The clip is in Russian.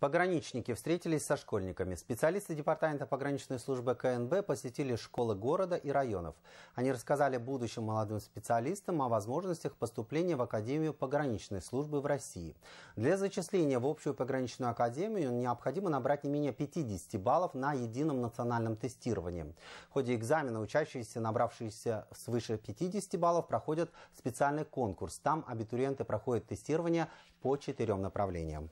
Пограничники встретились со школьниками. Специалисты Департамента пограничной службы КНБ посетили школы города и районов. Они рассказали будущим молодым специалистам о возможностях поступления в Академию пограничной службы в России. Для зачисления в общую пограничную академию необходимо набрать не менее 50 баллов на едином национальном тестировании. В ходе экзамена учащиеся, набравшиеся свыше 50 баллов, проходят специальный конкурс. Там абитуриенты проходят тестирование по четырем направлениям.